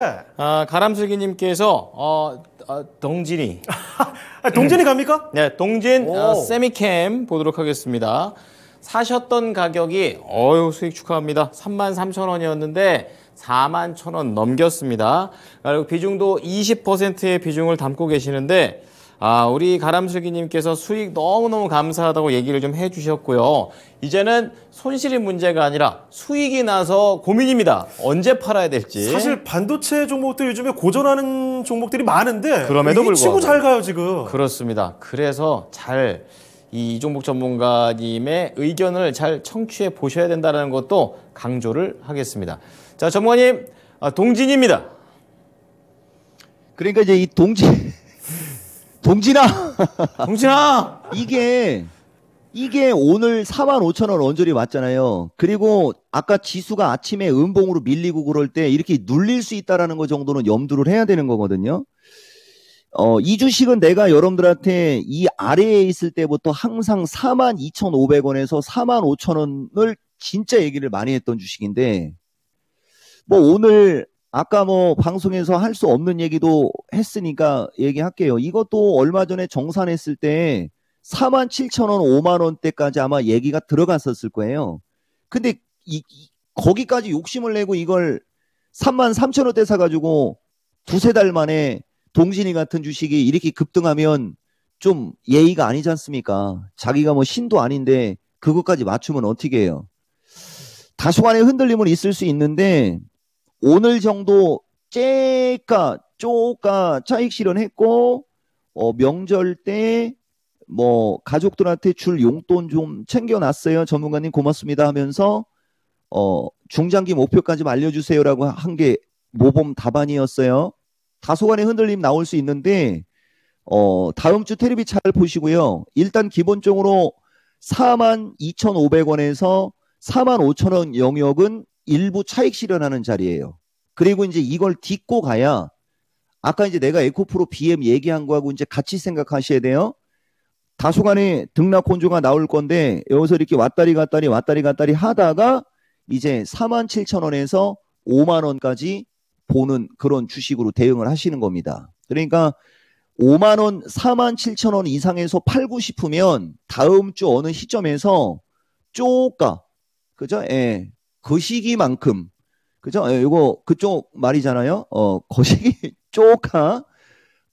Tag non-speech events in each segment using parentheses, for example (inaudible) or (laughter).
네. 아, 가람수기님께서 어, 어, 동진이 (laughs) 아, 동진이 갑니까? 네, 동진 어, 세미캠 보도록 하겠습니다. 사셨던 가격이 어유 수익 축하합니다. 3만 3천 원이었는데 4만 천 원 넘겼습니다. 그리고 비중도 20%의 비중을 담고 계시는데 아, 우리 가람수기님께서 수익 너무너무 감사하다고 얘기를 좀 해주셨고요. 이제는 손실이 문제가 아니라 수익이 나서 고민입니다. 언제 팔아야 될지. 사실 반도체 종목들 요즘에 고전하는 종목들이 많은데 그럼에도 불구하고 치고 잘 가요 지금. 그렇습니다. 그래서 잘 이종복 전문가님의 의견을 잘 청취해 보셔야 된다는 것도 강조를 하겠습니다. 자 전문가님 아, 동진입니다. 그러니까 이제 이 동진 동진아. (laughs) 동진아. 이게 이게 오늘 4 5 0 0 0원 언저리 왔잖아요 그리고 아까 지수가 아침에 음봉으로 밀리고 그럴 때 이렇게 눌릴 수 있다라는 것 정도는 염두를 해야 되는 거거든요. 어, 이 주식은 내가 여러분들한테 이 아래에 있을 때부터 항상 4 2,500원에서 4 5 0 0 0 원을 진짜 얘기를 많이 했던 주식인데 뭐 오늘 아까 뭐 방송에서 할 수 없는 얘기도 했으니까 얘기할게요. 이것도 얼마 전에 정산했을 때 4만 7천 원, 5만 원대까지 아마 얘기가 들어갔었을 거예요. 근데 이, 이 거기까지 욕심을 내고 이걸 3만 3천 원대 사가지고 두세 달 만에 동진이 같은 주식이 이렇게 급등하면 좀 예의가 아니지 않습니까? 자기가 뭐 신도 아닌데 그것까지 맞추면 어떻게 해요? 다소간의 흔들림은 있을 수 있는데 오늘 정도 째까쪼까 차익 실현했고 어, 명절 때 뭐 가족들한테 줄 용돈 좀 챙겨놨어요. 전문가님 고맙습니다 하면서 어, 중장기 목표까지 알려주세요라고 한 게 모범 답안이었어요. 다소간의 흔들림 나올 수 있는데 어, 다음 주 테레비 잘 보시고요. 일단 기본적으로 42,500원에서 45,000원 영역은 일부 차익 실현하는 자리예요. 그리고 이제 이걸 딛고 가야 아까 이제 내가 에코프로 BM 얘기한 거하고 이제 같이 생각하셔야 돼요. 다소간의 등락 혼조가 나올 건데 여기서 이렇게 왔다리 갔다리 왔다리 갔다리 하다가 이제 4만 7천 원에서 5만 원까지 보는 그런 주식으로 대응을 하시는 겁니다. 그러니까 5만 원, 4만 7천 원 이상에서 팔고 싶으면 다음 주 어느 시점에서 쪼까 그죠? 예. 거시기만큼 그죠? 이거 예, 그쪽 말이잖아요. 어, 거시기 쪼카 (laughs)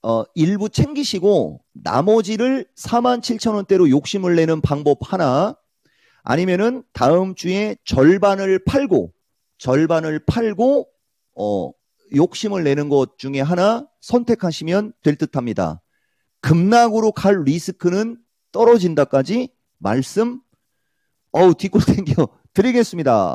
어, 일부 챙기시고 나머지를 4만 7천 원대로 욕심을 내는 방법 하나 아니면은 다음 주에 절반을 팔고 절반을 팔고 어, 욕심을 내는 것 중에 하나 선택하시면 될 듯합니다. 급락으로 갈 리스크는 떨어진다까지 말씀 어우 뒷골 땡겨 드리겠습니다.